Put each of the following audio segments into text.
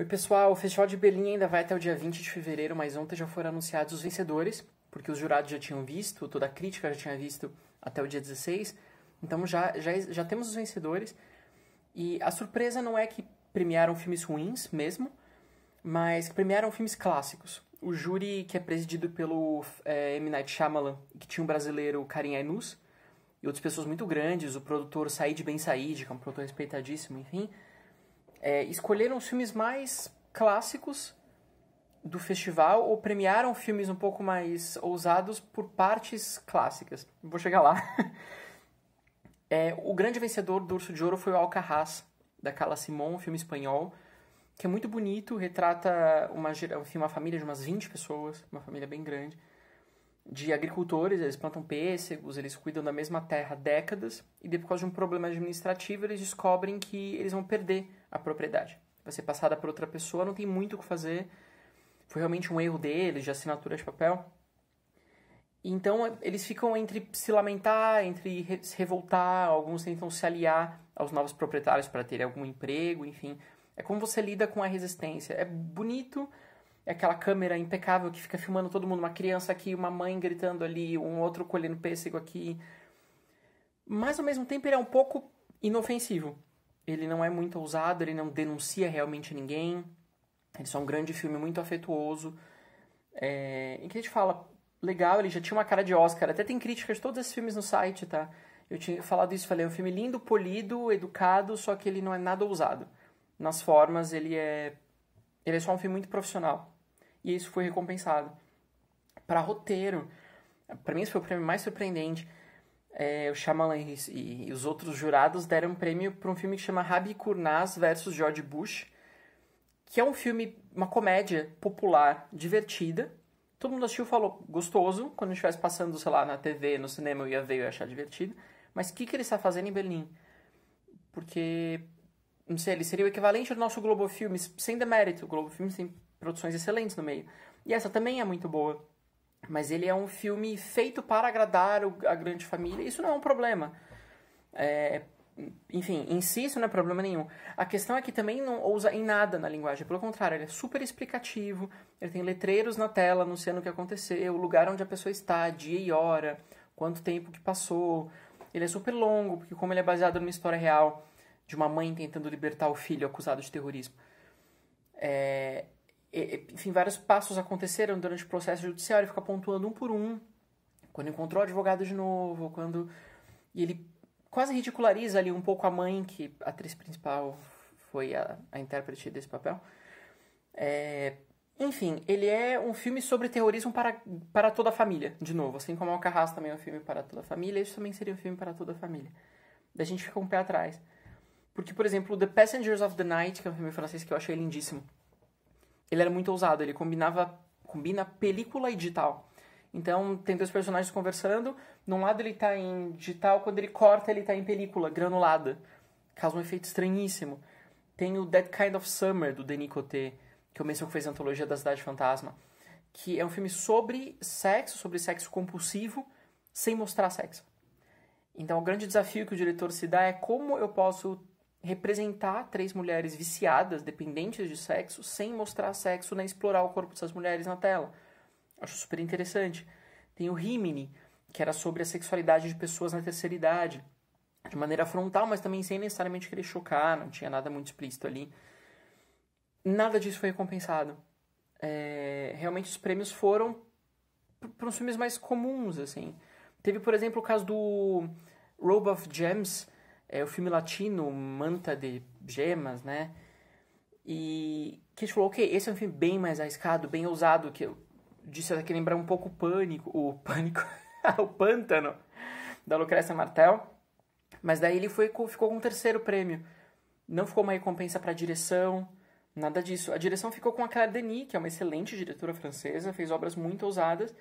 Oi, pessoal. O Festival de Berlim ainda vai até o dia 20 de fevereiro, mas ontem já foram anunciados os vencedores, porque os jurados já tinham visto, toda a crítica já tinha visto até o dia 16. Então já, já, já temos os vencedores. E a surpresa não é que premiaram filmes ruins mesmo, mas que premiaram filmes clássicos. O júri, que é presidido pelo é, M. Night Shyamalan, que tinha um brasileiro, Karim Ainus, e outras pessoas muito grandes, o produtor Said Ben Said, que é um produtor respeitadíssimo, enfim é, escolheram os filmes mais clássicos do festival ou premiaram filmes um pouco mais ousados por partes clássicas. Vou chegar lá. é, o grande vencedor do Urso de Ouro foi o Alcarraz, da Carla Simon, um filme espanhol, que é muito bonito, retrata uma, uma família de umas 20 pessoas, uma família bem grande, de agricultores, eles plantam pêssegos, eles cuidam da mesma terra há décadas, e depois de um problema administrativo eles descobrem que eles vão perder a propriedade. Vai ser passada por outra pessoa, não tem muito o que fazer. Foi realmente um erro deles de assinatura de papel. Então eles ficam entre se lamentar, entre se revoltar, alguns tentam se aliar aos novos proprietários para terem algum emprego, enfim. É como você lida com a resistência. É bonito, é aquela câmera impecável que fica filmando todo mundo, uma criança aqui, uma mãe gritando ali, um outro colhendo pêssego aqui. Mas ao mesmo tempo ele é um pouco inofensivo ele não é muito ousado, ele não denuncia realmente ninguém. Ele só é um grande filme muito afetuoso. É, em que a gente fala, legal, ele já tinha uma cara de Oscar. Até tem críticas de todos esses filmes no site, tá? Eu tinha falado isso, falei, é um filme lindo, polido, educado, só que ele não é nada ousado. Nas formas, ele é ele é só um filme muito profissional. E isso foi recompensado. Para roteiro, para mim esse foi o prêmio mais surpreendente é, o Shyamalan e, e, e, os outros jurados deram um prêmio para um filme que chama Rabi Kurnaz versus George Bush, que é um filme, uma comédia popular, divertida. Todo mundo assistiu e falou gostoso. Quando estivesse passando, sei lá, na TV, no cinema, eu ia ver, eu ia achar divertido. Mas o que, que ele está fazendo em Berlim? Porque, não sei, ele seria o equivalente ao nosso Globo Filmes, sem demérito. O Globo Filmes tem produções excelentes no meio. E essa também é muito boa mas ele é um filme feito para agradar o, a grande família. Isso não é um problema. É, enfim, em si isso não é problema nenhum. A questão é que também não ousa em nada na linguagem. Pelo contrário, ele é super explicativo. Ele tem letreiros na tela anunciando o que aconteceu, o lugar onde a pessoa está, dia e hora, quanto tempo que passou. Ele é super longo, porque como ele é baseado numa história real de uma mãe tentando libertar o filho acusado de terrorismo. É, enfim, vários passos aconteceram durante o processo judicial, ele fica pontuando um por um, quando encontrou o advogado de novo, quando... E ele quase ridiculariza ali um pouco a mãe, que a atriz principal foi a, a intérprete desse papel. É... Enfim, ele é um filme sobre terrorismo para, para toda a família, de novo. Assim como o Carrasco também é um filme para toda a família, isso também seria um filme para toda a família. Da gente fica um pé atrás. Porque, por exemplo, The Passengers of the Night, que é um filme francês que eu achei lindíssimo, ele era muito ousado, ele combinava combina película e digital. Então, tem dois personagens conversando, num lado ele está em digital, quando ele corta ele está em película, granulada. Causa um efeito estranhíssimo. Tem o Dead Kind of Summer, do Denis Coté, que eu é mencionei que fez a antologia da Cidade Fantasma, que é um filme sobre sexo, sobre sexo compulsivo, sem mostrar sexo. Então, o grande desafio que o diretor se dá é como eu posso representar três mulheres viciadas, dependentes de sexo, sem mostrar sexo, nem Explorar o corpo dessas mulheres na tela. Acho super interessante. Tem o Rimini, que era sobre a sexualidade de pessoas na terceira idade, de maneira frontal, mas também sem necessariamente querer chocar, não tinha nada muito explícito ali. Nada disso foi recompensado. É, realmente os prêmios foram para os filmes mais comuns, assim. Teve, por exemplo, o caso do Robe of Gems, é, o filme latino Manta de Gemas, né? E que a gente falou, ok, esse é um filme bem mais arriscado, bem ousado, que eu disse até que lembrar um pouco o Pânico, o Pânico, o Pântano, da Lucrécia Martel. Mas daí ele foi, ficou com um terceiro prêmio. Não ficou uma recompensa para a direção, nada disso. A direção ficou com a Claire Denis, que é uma excelente diretora francesa, fez obras muito ousadas,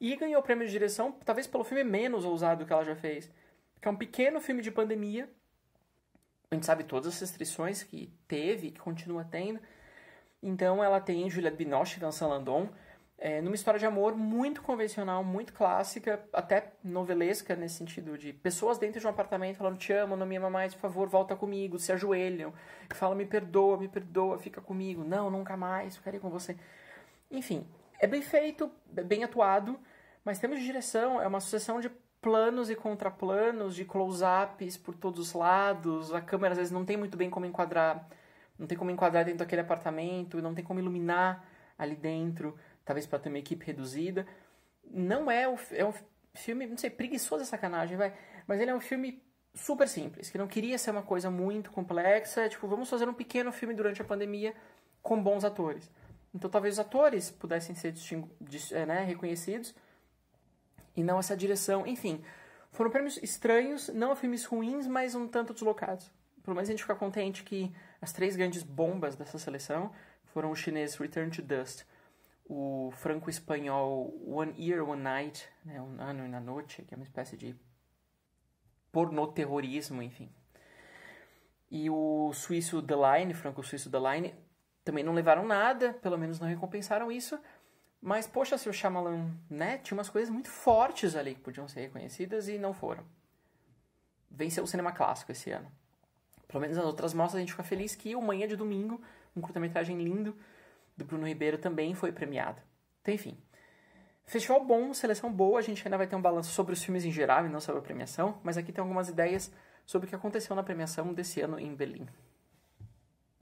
e ganhou o prêmio de direção, talvez pelo filme menos ousado que ela já fez que é um pequeno filme de pandemia. A gente sabe todas as restrições que teve, que continua tendo. Então ela tem Julia Binoche e Vincent Landon, é, numa história de amor muito convencional, muito clássica, até novelesca nesse sentido de pessoas dentro de um apartamento falando te amo, não me ama mais, por favor, volta comigo, se ajoelham, falam me perdoa, me perdoa, fica comigo, não, nunca mais, ficarei com você. Enfim, é bem feito, é bem atuado, mas temos de direção, é uma sucessão de planos e contraplanos de close-ups por todos os lados. A câmera às vezes não tem muito bem como enquadrar, não tem como enquadrar dentro daquele apartamento, não tem como iluminar ali dentro, talvez para ter uma equipe reduzida. Não é, o, é um filme, não sei, preguiçoso essa é sacanagem, vai, mas ele é um filme super simples, que não queria ser uma coisa muito complexa, é tipo, vamos fazer um pequeno filme durante a pandemia com bons atores. Então talvez os atores pudessem ser é, né, reconhecidos, e não essa direção. Enfim, foram prêmios estranhos, não a filmes ruins, mas um tanto deslocados. Pelo menos a gente fica contente que as três grandes bombas dessa seleção foram o chinês Return to Dust, o franco-espanhol One Year, One Night, né, um ano e na noite, que é uma espécie de pornoterrorismo, enfim. E o suíço The Line, franco-suíço The Line, também não levaram nada, pelo menos não recompensaram isso, mas, poxa, se o Shyamalan, né, tinha umas coisas muito fortes ali que podiam ser reconhecidas e não foram. Venceu o cinema clássico esse ano. Pelo menos nas outras mostras a gente fica feliz que o Manhã de Domingo, um curta-metragem lindo do Bruno Ribeiro, também foi premiado. Então, enfim. Festival bom, seleção boa, a gente ainda vai ter um balanço sobre os filmes em geral e não sobre a premiação, mas aqui tem algumas ideias sobre o que aconteceu na premiação desse ano em Berlim.